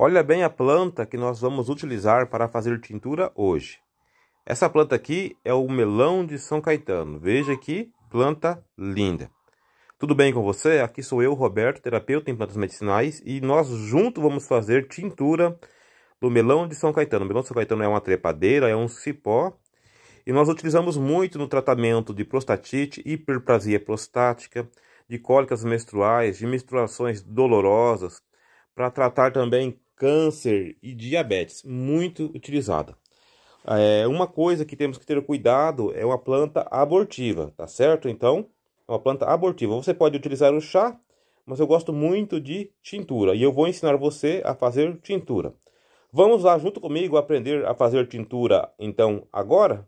Olha bem a planta que nós vamos utilizar para fazer tintura hoje. Essa planta aqui é o melão de São Caetano. Veja que planta linda. Tudo bem com você? Aqui sou eu, Roberto, terapeuta em plantas medicinais, e nós juntos vamos fazer tintura do melão de São Caetano. O melão de São Caetano é uma trepadeira, é um cipó, e nós utilizamos muito no tratamento de prostatite, hiperplasia prostática, de cólicas menstruais, de menstruações dolorosas, para tratar também câncer e diabetes, muito utilizada. É, uma coisa que temos que ter cuidado é uma planta abortiva, tá certo? Então, é uma planta abortiva. Você pode utilizar o chá, mas eu gosto muito de tintura e eu vou ensinar você a fazer tintura. Vamos lá junto comigo aprender a fazer tintura então agora?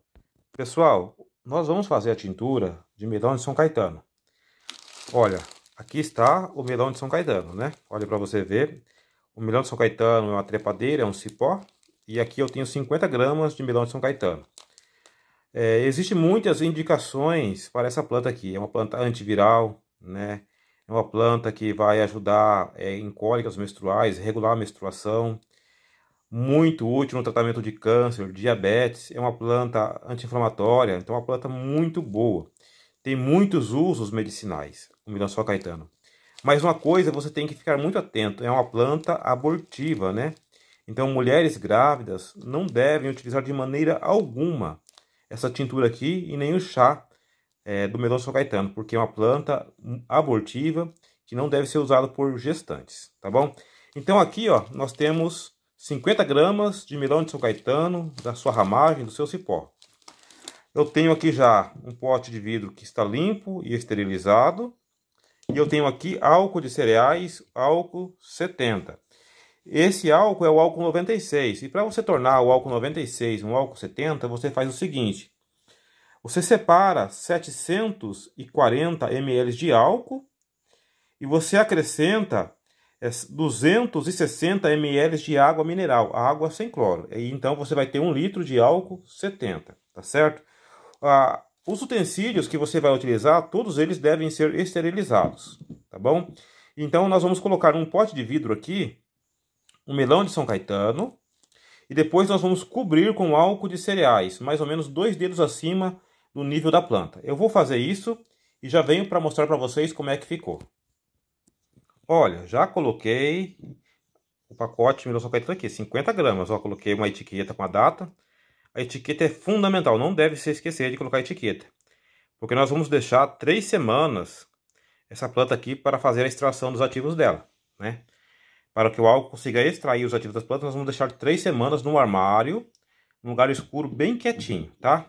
Pessoal, nós vamos fazer a tintura de melão de São Caetano. Olha, aqui está o melão de São Caetano, né? Olha para você ver. O melão de São Caetano é uma trepadeira, é um cipó. E aqui eu tenho 50 gramas de melão de São Caetano. É, Existem muitas indicações para essa planta aqui. É uma planta antiviral, né? É uma planta que vai ajudar é, em cólicas menstruais, regular a menstruação. Muito útil no tratamento de câncer, diabetes. É uma planta anti-inflamatória, então é uma planta muito boa. Tem muitos usos medicinais, o milão de São Caetano. Mas uma coisa você tem que ficar muito atento, é uma planta abortiva, né? Então mulheres grávidas não devem utilizar de maneira alguma essa tintura aqui e nem o chá é, do melão São Caetano, porque é uma planta abortiva que não deve ser usada por gestantes, tá bom? Então aqui ó, nós temos 50 gramas de melão de São Caetano, da sua ramagem, do seu cipó. Eu tenho aqui já um pote de vidro que está limpo e esterilizado. E eu tenho aqui álcool de cereais, álcool 70. Esse álcool é o álcool 96. E para você tornar o álcool 96 um álcool 70, você faz o seguinte. Você separa 740 ml de álcool e você acrescenta 260 é, ml de água mineral, água sem cloro. E então você vai ter um litro de álcool 70, tá certo? Ah, os utensílios que você vai utilizar, todos eles devem ser esterilizados, tá bom? Então, nós vamos colocar um pote de vidro aqui, um melão de São Caetano, e depois nós vamos cobrir com álcool de cereais, mais ou menos dois dedos acima do nível da planta. Eu vou fazer isso e já venho para mostrar para vocês como é que ficou. Olha, já coloquei o pacote de melão São Caetano aqui, 50 gramas. Ó, coloquei uma etiqueta com a data, a etiqueta é fundamental, não deve se esquecer de colocar a etiqueta. Porque nós vamos deixar três semanas essa planta aqui para fazer a extração dos ativos dela, né? Para que o álcool consiga extrair os ativos das plantas, nós vamos deixar três semanas no armário, num lugar escuro, bem quietinho, tá?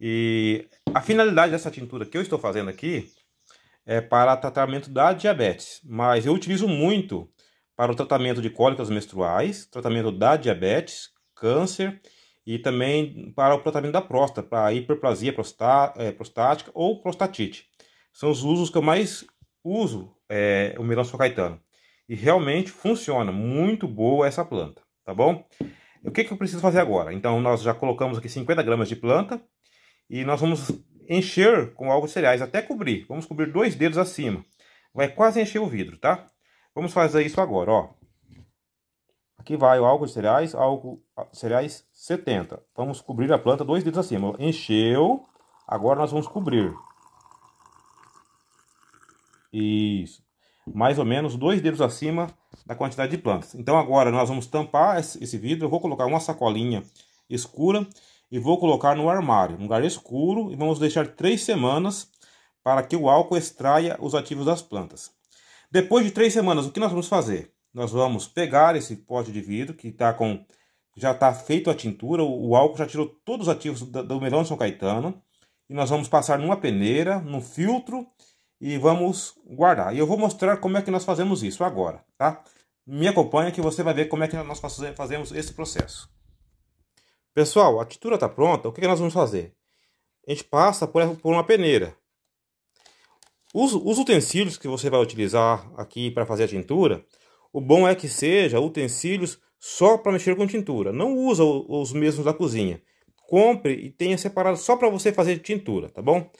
E a finalidade dessa tintura que eu estou fazendo aqui é para tratamento da diabetes, mas eu utilizo muito para o tratamento de cólicas menstruais, tratamento da diabetes, câncer e também para o tratamento da próstata, para hiperplasia é, prostática ou prostatite. São os usos que eu mais uso é, o melancia caetano. E realmente funciona, muito boa essa planta, tá bom? O que, que eu preciso fazer agora? Então nós já colocamos aqui 50 gramas de planta e nós vamos encher com alguns cereais até cobrir. Vamos cobrir dois dedos acima. Vai quase encher o vidro, tá? Vamos fazer isso agora, ó. Aqui vai o álcool de cereais, álcool cereais 70. Vamos cobrir a planta dois dedos acima. Encheu. Agora nós vamos cobrir. Isso. Mais ou menos dois dedos acima da quantidade de plantas. Então agora nós vamos tampar esse vidro. Eu vou colocar uma sacolinha escura e vou colocar no armário, lugar escuro. E vamos deixar três semanas para que o álcool extraia os ativos das plantas. Depois de três semanas, o que nós vamos fazer? nós vamos pegar esse pote de vidro que tá com já está feito a tintura, o, o álcool já tirou todos os ativos do, do melão de São Caetano e nós vamos passar numa peneira, no filtro e vamos guardar. E eu vou mostrar como é que nós fazemos isso agora, tá? Me acompanha que você vai ver como é que nós fazemos esse processo. Pessoal, a tintura está pronta, o que, que nós vamos fazer? A gente passa por, por uma peneira. Os, os utensílios que você vai utilizar aqui para fazer a tintura o bom é que seja utensílios só para mexer com tintura. Não usa os mesmos da cozinha. Compre e tenha separado só para você fazer tintura, tá bom?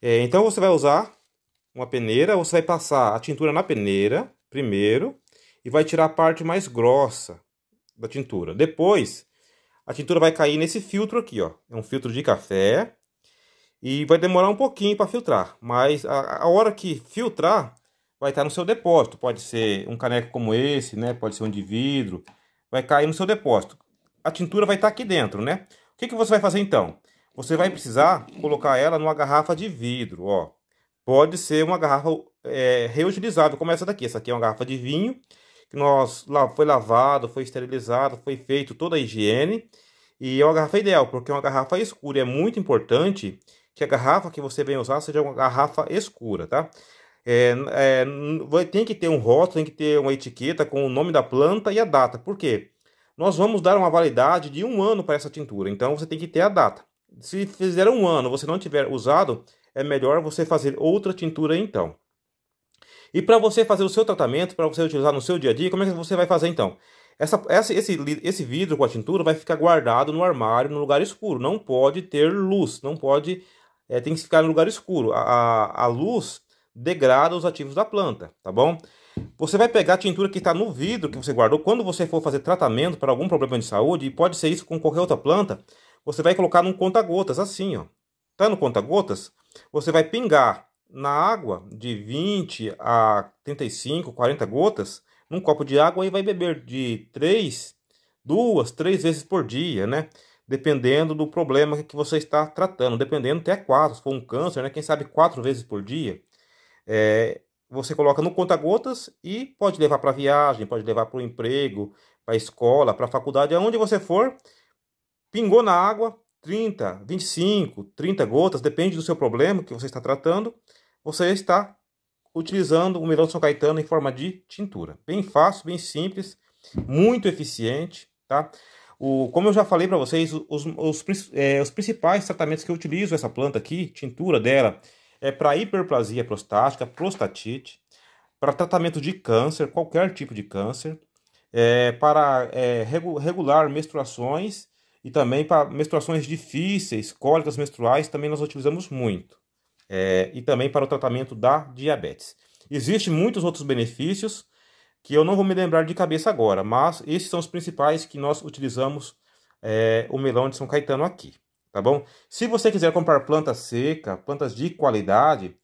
É, então você vai usar uma peneira, você vai passar a tintura na peneira primeiro e vai tirar a parte mais grossa da tintura. Depois, a tintura vai cair nesse filtro aqui, ó. É um filtro de café e vai demorar um pouquinho para filtrar, mas a, a hora que filtrar, vai estar no seu depósito. Pode ser um caneco como esse, né? Pode ser um de vidro. Vai cair no seu depósito. A tintura vai estar aqui dentro, né? O que, que você vai fazer então? Você vai precisar colocar ela numa garrafa de vidro, ó. Pode ser uma garrafa é, reutilizável, como essa daqui. Essa aqui é uma garrafa de vinho, que nós, lá, foi lavado, foi esterilizado, foi feito toda a higiene. E é uma garrafa ideal, porque é uma garrafa escura. É muito importante que a garrafa que você vem usar seja uma garrafa escura, tá? É, é, tem que ter um rótulo, tem que ter uma etiqueta com o nome da planta e a data. Por quê? Nós vamos dar uma validade de um ano para essa tintura, então você tem que ter a data. Se fizer um ano você não tiver usado, é melhor você fazer outra tintura então. E para você fazer o seu tratamento, para você utilizar no seu dia a dia, como é que você vai fazer então? Essa, essa, esse, esse vidro com a tintura vai ficar guardado no armário, no lugar escuro. Não pode ter luz, não pode. É, tem que ficar no lugar escuro. A, a, a luz degrada os ativos da planta, tá bom? Você vai pegar a tintura que está no vidro que você guardou quando você for fazer tratamento para algum problema de saúde, e pode ser isso com qualquer outra planta, você vai colocar num conta-gotas, assim, ó. Tá no conta-gotas? Você vai pingar na água de 20 a 35, 40 gotas, num copo de água e vai beber de 3, duas, três vezes por dia, né? Dependendo do problema que você está tratando, dependendo até quatro, se for um câncer, né? Quem sabe quatro vezes por dia. É, você coloca no conta-gotas e pode levar para viagem, pode levar para o emprego, para a escola, para a faculdade, aonde você for. Pingou na água, 30, 25, 30 gotas, depende do seu problema que você está tratando. Você está utilizando o melão São Caetano em forma de tintura. Bem fácil, bem simples, muito eficiente, tá? O, como eu já falei para vocês, os, os, é, os principais tratamentos que eu utilizo essa planta aqui, tintura dela, é para hiperplasia prostática, prostatite, para tratamento de câncer, qualquer tipo de câncer, é, para é, regular menstruações e também para menstruações difíceis, cólicas menstruais, também nós utilizamos muito. É, e também para o tratamento da diabetes. Existem muitos outros benefícios que eu não vou me lembrar de cabeça agora, mas esses são os principais que nós utilizamos é, o melão de São Caetano aqui tá bom? Se você quiser comprar planta seca, plantas de qualidade,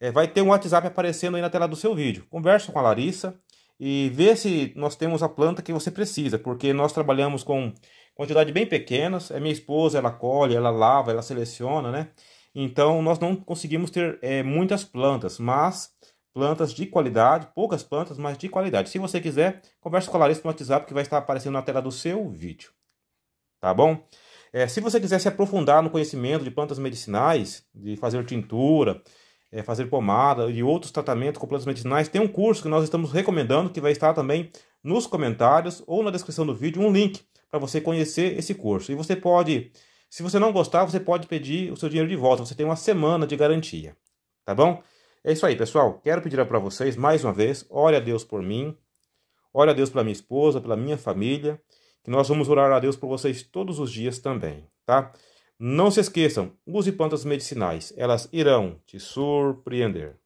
é, vai ter um WhatsApp aparecendo aí na tela do seu vídeo. Conversa com a Larissa e vê se nós temos a planta que você precisa, porque nós trabalhamos com quantidade bem pequenas. É minha esposa, ela colhe, ela lava, ela seleciona, né? Então nós não conseguimos ter é, muitas plantas, mas plantas de qualidade, poucas plantas, mas de qualidade. Se você quiser, converse com a Larissa no WhatsApp que vai estar aparecendo na tela do seu vídeo. Tá bom? É, se você quiser se aprofundar no conhecimento de plantas medicinais, de fazer tintura, é, fazer pomada e outros tratamentos com plantas medicinais, tem um curso que nós estamos recomendando que vai estar também nos comentários ou na descrição do vídeo um link para você conhecer esse curso. E você pode, se você não gostar, você pode pedir o seu dinheiro de volta. Você tem uma semana de garantia, tá bom? É isso aí, pessoal. Quero pedir para vocês mais uma vez, ore a Deus por mim, ore a Deus pela minha esposa, pela minha família que nós vamos orar a Deus por vocês todos os dias também, tá? Não se esqueçam, use plantas medicinais, elas irão te surpreender.